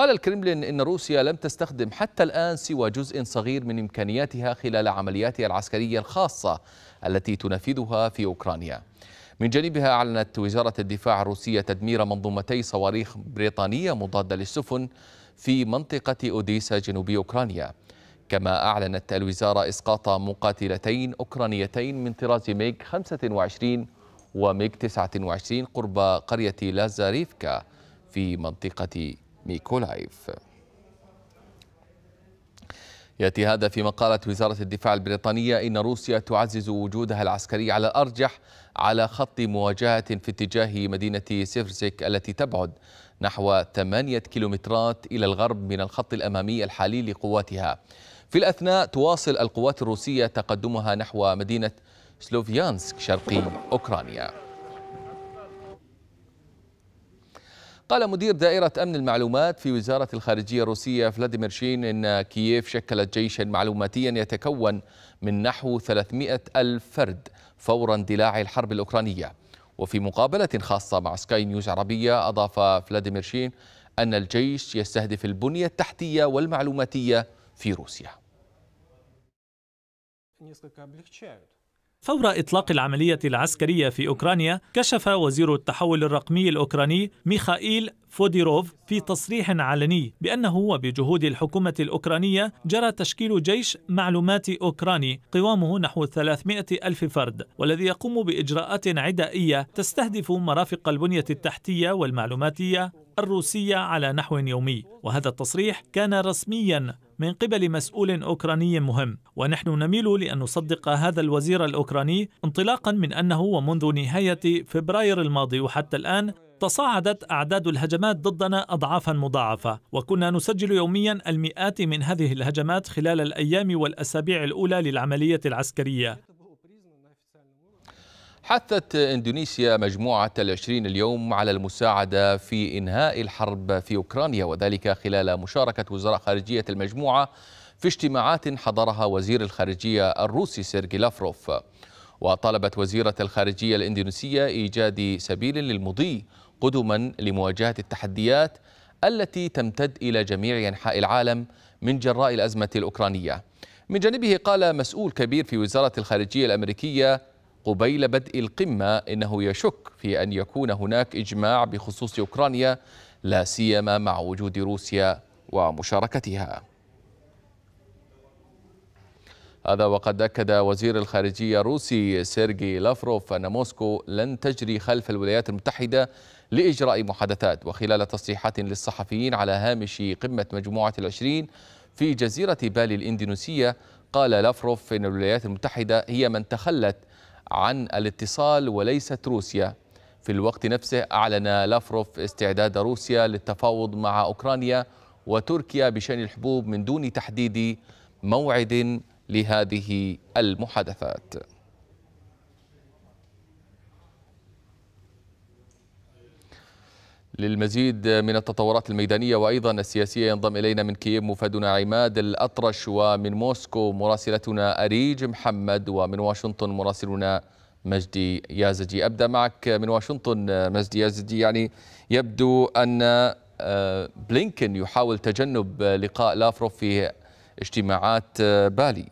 قال الكرملين إن روسيا لم تستخدم حتى الآن سوى جزء صغير من إمكانياتها خلال عملياتها العسكرية الخاصة التي تنفذها في أوكرانيا من جانبها أعلنت وزارة الدفاع الروسية تدمير منظومتي صواريخ بريطانية مضادة للسفن في منطقة أوديسا جنوب أوكرانيا كما أعلنت الوزارة إسقاط مقاتلتين أوكرانيتين من طراز ميغ 25 وميغ 29 قرب قرية لازاريفكا في منطقة ميكولايف يأتي هذا فيما قالت وزارة الدفاع البريطانية إن روسيا تعزز وجودها العسكري على الأرجح على خط مواجهة في اتجاه مدينة سيفرسك التي تبعد نحو ثمانية كيلومترات إلى الغرب من الخط الأمامي الحالي لقواتها في الأثناء تواصل القوات الروسية تقدمها نحو مدينة سلوفيانسك شرقي أوكرانيا قال مدير دائرة أمن المعلومات في وزارة الخارجية الروسية فلاديمير شين إن كييف شكلت جيشا معلوماتيا يتكون من نحو 300 ألف فرد فور اندلاع الحرب الأوكرانية وفي مقابلة خاصة مع سكاي نيوز عربية أضاف فلاديمير شين أن الجيش يستهدف البنية التحتية والمعلوماتية في روسيا فور إطلاق العملية العسكرية في أوكرانيا كشف وزير التحول الرقمي الأوكراني ميخائيل فوديروف في تصريح علني بأنه وبجهود الحكومة الأوكرانية جرى تشكيل جيش معلوماتي أوكراني قوامه نحو 300 ألف فرد والذي يقوم بإجراءات عدائية تستهدف مرافق البنية التحتية والمعلوماتية الروسية على نحو يومي وهذا التصريح كان رسميا من قبل مسؤول أوكراني مهم ونحن نميل لأن نصدق هذا الوزير الأوكراني انطلاقا من أنه ومنذ نهاية فبراير الماضي وحتى الآن تصاعدت أعداد الهجمات ضدنا أضعافا مضاعفة وكنا نسجل يوميا المئات من هذه الهجمات خلال الأيام والأسابيع الأولى للعملية العسكرية حثت إندونيسيا مجموعة العشرين اليوم على المساعدة في إنهاء الحرب في أوكرانيا وذلك خلال مشاركة وزراء خارجية المجموعة في اجتماعات حضرها وزير الخارجية الروسي سيرجي لافروف وطلبت وزيرة الخارجية الإندونيسية إيجاد سبيل للمضي قدما لمواجهة التحديات التي تمتد إلى جميع أنحاء العالم من جراء الأزمة الأوكرانية من جانبه قال مسؤول كبير في وزارة الخارجية الأمريكية قبيل بدء القمة إنه يشك في أن يكون هناك إجماع بخصوص أوكرانيا لا سيما مع وجود روسيا ومشاركتها هذا وقد أكد وزير الخارجية الروسي سيرجي لافروف أن موسكو لن تجري خلف الولايات المتحدة لإجراء محادثات وخلال تصريحات للصحفيين على هامش قمة مجموعة العشرين في جزيرة بالي الإندونيسية قال لافروف إن الولايات المتحدة هي من تخلت عن الاتصال وليست روسيا في الوقت نفسه أعلن لافروف استعداد روسيا للتفاوض مع أوكرانيا وتركيا بشأن الحبوب من دون تحديد موعد لهذه المحادثات للمزيد من التطورات الميدانية وأيضا السياسية ينضم إلينا من كييف مفادنا عماد الأطرش ومن موسكو مراسلتنا أريج محمد ومن واشنطن مراسلنا مجدي يازجي أبدأ معك من واشنطن مجدي يازجي يعني يبدو أن آه، بلينكن يحاول تجنب لقاء لافروف في اجتماعات آه، بالي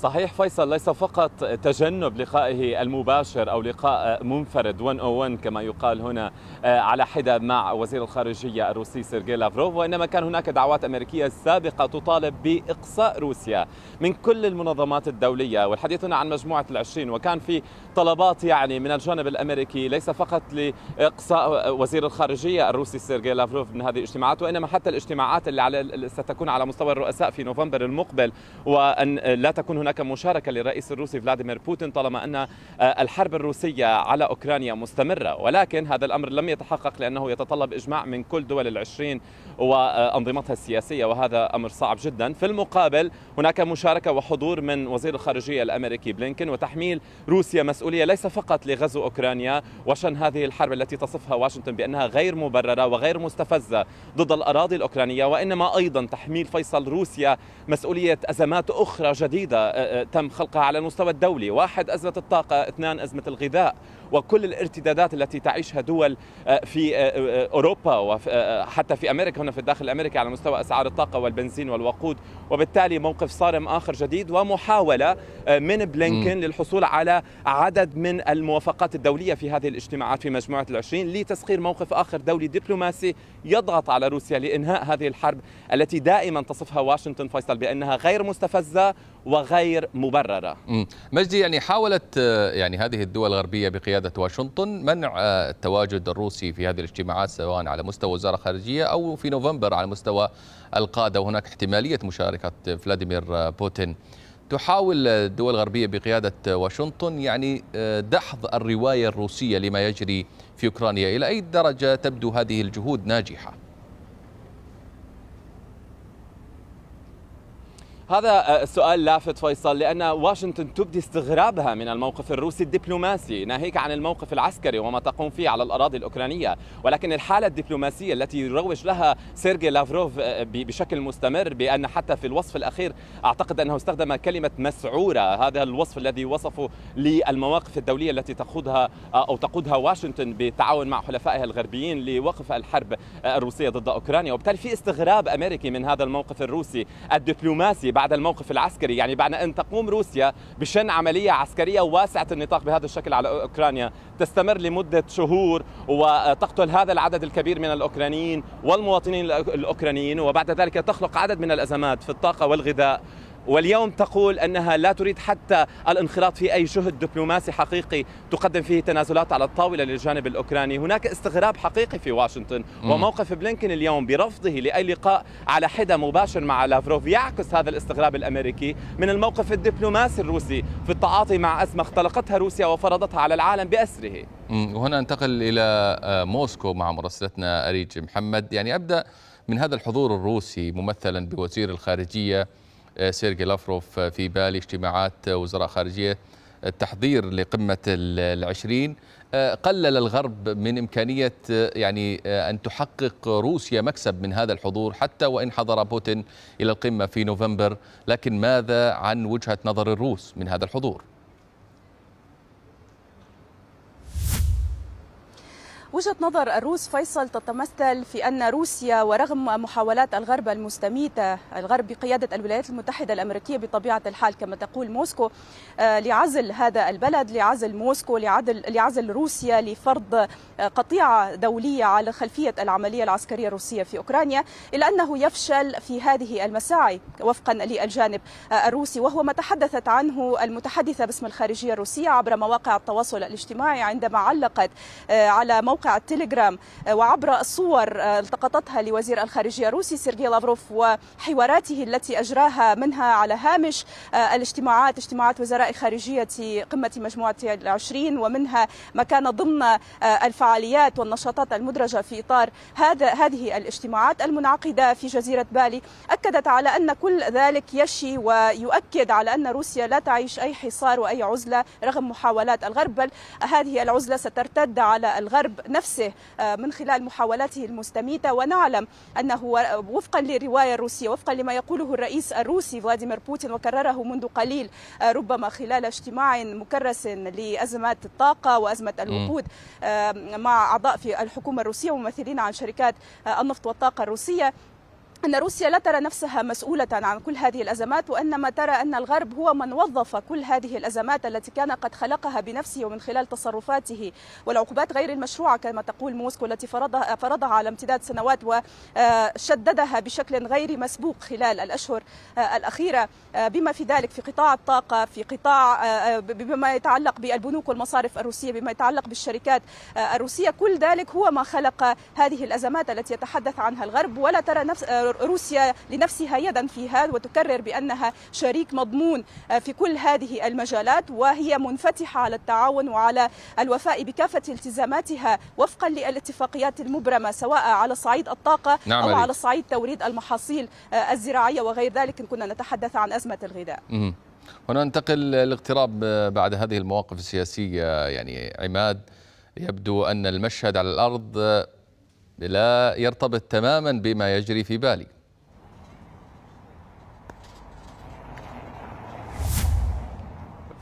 صحيح فيصل ليس فقط تجنب لقائه المباشر او لقاء منفرد 101 كما يقال هنا آه، على حده مع وزير الخارجيه الروسي سيرجي لافروف وانما كان هناك دعوات امريكيه سابقه تطالب باقصاء روسيا من كل المنظمات الدوليه والحديث هنا عن مجموعه العشرين وكان في طلبات يعني من الجانب الامريكي ليس فقط لاقصاء وزير الخارجيه الروسي سيرجي لافروف من هذه الاجتماعات وانما حتى الاجتماعات اللي على ستكون على مستوى الرؤساء في نوفمبر المقبل وان لا تكون هناك هناك مشاركة للرئيس الروسي فلاديمير بوتين طالما أن آه، الحرب الروسية على أوكرانيا مستمرة ولكن هذا الأمر لم يتحقق لأنه يتطلب إجماع من كل دول العشرين وأنظمتها السياسية وهذا أمر صعب جدا في المقابل هناك مشاركة وحضور من وزير الخارجية الأمريكي بلينكن وتحميل روسيا مسؤولية ليس فقط لغزو أوكرانيا وشن هذه الحرب التي تصفها واشنطن بأنها غير مبررة وغير مستفزة ضد الأراضي الأوكرانية وإنما أيضا تحميل فيصل روسيا مسؤولية أزمات أخرى جديدة أه، أه، تم خلقها على المستوى الدولي واحد أزمة الطاقة اثنان أزمة الغذاء وكل الارتدادات التي تعيشها دول آه، في آه، آه، اوروبا وحتى في امريكا هنا في الداخل الامريكي على مستوى اسعار الطاقه والبنزين والوقود وبالتالي موقف صارم اخر جديد ومحاوله من بلينكن للحصول على عدد من الموافقات الدوليه في هذه الاجتماعات في مجموعه العشرين لتسخير موقف اخر دولي دبلوماسي يضغط على روسيا لانهاء هذه الحرب التي دائما تصفها واشنطن فيصل بانها غير مستفزه وغير مبرره. مجدي يعني حاولت يعني هذه الدول الغربيه بقياده قيادة واشنطن منع آه، التواجد الروسي في هذه الاجتماعات سواء على مستوى وزارة خارجية أو في نوفمبر على مستوى القادة وهناك احتمالية مشاركة فلاديمير آه، بوتين تحاول الدول الغربية بقيادة واشنطن يعني آه، دحض الرواية الروسية لما يجري في أوكرانيا إلى أي درجة تبدو هذه الجهود ناجحة؟ هذا آه، السؤال لافت فيصل لأن واشنطن تبدي استغرابها من الموقف الروسي الدبلوماسي ناهيك عن الموقف العسكري وما تقوم فيه على الأراضي الأوكرانية ولكن الحالة الدبلوماسية التي يروج لها سيرجي لافروف آه، بشكل مستمر بأن حتى في الوصف الأخير أعتقد أنه استخدم كلمة مسعورة هذا الوصف الذي وصفه للمواقف الدولية التي تقودها آه، أو تقودها واشنطن بالتعاون مع حلفائها الغربيين لوقف الحرب الروسية ضد أوكرانيا وبالتالي في استغراب أمريكي من هذا الموقف الروسي الدبلوماسي بعد الموقف العسكري يعني بعد أن تقوم روسيا بشن عملية عسكرية واسعة النطاق بهذا الشكل على أوكرانيا تستمر لمدة شهور وتقتل هذا العدد الكبير من الأوكرانيين والمواطنين الأوكرانيين وبعد ذلك تخلق عدد من الأزمات في الطاقة والغذاء واليوم تقول انها لا تريد حتى الانخراط في اي جهد دبلوماسي حقيقي تقدم فيه تنازلات على الطاوله للجانب الاوكراني، هناك استغراب حقيقي في واشنطن وموقف بلينكن اليوم برفضه لاي لقاء على حده مباشر مع لافروف يعكس هذا الاستغراب الامريكي من الموقف الدبلوماسي الروسي في التعاطي مع ازمه اختلقتها روسيا وفرضتها على العالم باسره. وهنا انتقل الى آه، موسكو مع مراسلتنا اريج محمد، يعني ابدا من هذا الحضور الروسي ممثلا بوزير الخارجيه سيرجي لافروف في بالي اجتماعات وزراء خارجية التحضير لقمة العشرين آه، قلل الغرب من إمكانية آه، يعني آه، أن تحقق روسيا مكسب من هذا الحضور حتى وإن حضر بوتين إلى القمة في نوفمبر لكن ماذا عن وجهة نظر الروس من هذا الحضور؟ وجهة نظر الروس فيصل تتمثل في أن روسيا ورغم محاولات الغرب المستميتة الغرب بقيادة الولايات المتحدة الأمريكية بطبيعة الحال كما تقول موسكو آه، لعزل هذا البلد لعزل موسكو لعزل, لعزل روسيا لفرض آه، قطيعة دولية على خلفية العملية العسكرية الروسية في أوكرانيا إلا أنه يفشل في هذه المساعي وفقا للجانب آه، الروسي وهو ما تحدثت عنه المتحدثة باسم الخارجية الروسية عبر مواقع التواصل الاجتماعي عندما علقت على موقع موقع التليجرام آه، وعبر الصور آه، التقطتها لوزير الخارجية الروسي سيرجي لافروف وحواراته التي أجراها منها على هامش آه، الاجتماعات اجتماعات وزراء خارجية قمة مجموعة العشرين ومنها ما كان ضمن الفعاليات والنشاطات المدرجة في إطار هذا هذه الاجتماعات المنعقدة في جزيرة بالي أكدت على أن كل ذلك يشي ويؤكد على أن روسيا لا تعيش أي حصار وأي عزلة رغم محاولات الغرب بل هذه العزلة سترتد على الغرب نفسه آه، من خلال محاولاته المستميتة ونعلم أنه وفقا للرواية الروسية وفقا لما يقوله الرئيس الروسي فلاديمير بوتين وكرره منذ قليل آه، ربما خلال اجتماع مكرس لأزمات الطاقة وأزمة الوقود آه، مع أعضاء في الحكومة الروسية وممثلين عن شركات النفط والطاقة الروسية أن روسيا لا ترى نفسها مسؤولة عن كل هذه الأزمات وإنما ترى أن الغرب هو من وظف كل هذه الأزمات التي كان قد خلقها بنفسه ومن خلال تصرفاته والعقوبات غير المشروعة كما تقول موسكو التي فرضها, فرضها على امتداد سنوات وشددها بشكل غير مسبوق خلال الأشهر الأخيرة بما في ذلك في قطاع الطاقة في قطاع بما يتعلق بالبنوك والمصارف الروسية بما يتعلق بالشركات الروسية كل ذلك هو ما خلق هذه الأزمات التي يتحدث عنها الغرب ولا ترى نفس روسيا لنفسها يدا في هذا وتكرر بأنها شريك مضمون آه، في كل هذه المجالات وهي منفتحة على التعاون وعلى الوفاء بكافة التزاماتها وفقا للاتفاقيات المبرمة سواء على صعيد الطاقة نعم أو على صعيد توريد المحاصيل آه، الزراعية وغير ذلك إن كنا نتحدث عن أزمة الغذاء وننتقل للاغتراب آه، بعد هذه المواقف السياسية يعني عماد يبدو أن المشهد على الأرض لا يرتبط تماما بما يجري في بالي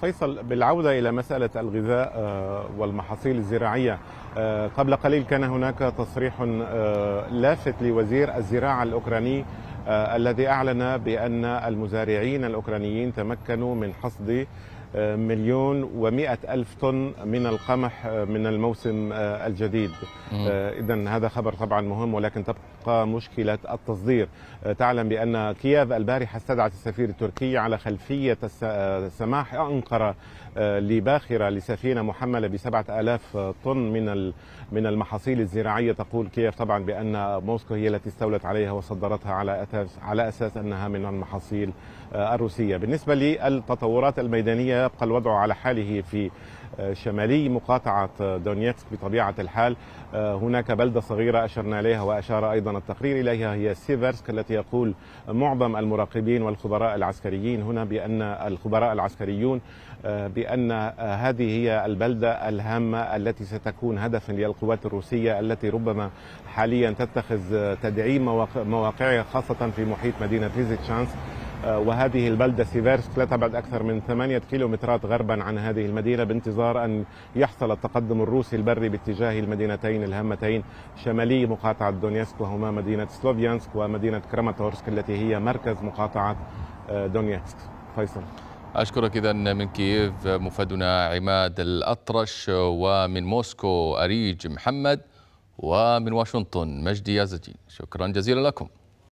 فيصل بالعودة إلى مسألة الغذاء آه، والمحاصيل الزراعية آه، قبل قليل كان هناك تصريح آه، لافت لوزير الزراعة الأوكراني آه، الذي أعلن بأن المزارعين الأوكرانيين تمكنوا من حصد آه، مليون ومئة ألف طن من القمح آه، من الموسم الجديد إذا هذا خبر طبعا مهم ولكن تبقى مشكلة التصدير تعلم بأن كييف البارحة استدعت السفير التركي على خلفية سماح أنقرة لباخرة لسفينة محملة بسبعة آلاف طن من من المحاصيل الزراعية تقول كييف طبعا بأن موسكو هي التي استولت عليها وصدرتها على أثر أساس على أساس أنها من المحاصيل آه، الروسية بالنسبة للتطورات الميدانية يبقى الوضع على حاله في شمالي مقاطعة دونيتسك بطبيعة الحال آه، هناك بلدة صغيرة أشرنا إليها وأشار أيضا التقرير إليها هي سيفرسك التي يقول معظم المراقبين والخبراء العسكريين هنا بأن الخبراء العسكريون آه، بأن آه، هذه هي البلدة الهامة التي ستكون هدفا للقوات الروسية التي ربما حاليا تتخذ تدعيم مواقعها خاصة في محيط مدينة فيزيتشانس آه، وهذه البلدة سيفيرسك لا تبعد أكثر من 8 كيلومترات غربا عن هذه المدينة بانتظار أن يحصل التقدم الروسي البري باتجاه المدينتين الهامتين شمالي مقاطعة دونيسك وهما مدينة سلوفيانسك ومدينة كراماتورسك التي هي مركز مقاطعة آه، دونيسك فيصل أشكرك إذا من كييف مفادنا عماد الأطرش ومن موسكو أريج محمد ومن واشنطن مجدي يازجي شكرا جزيلا لكم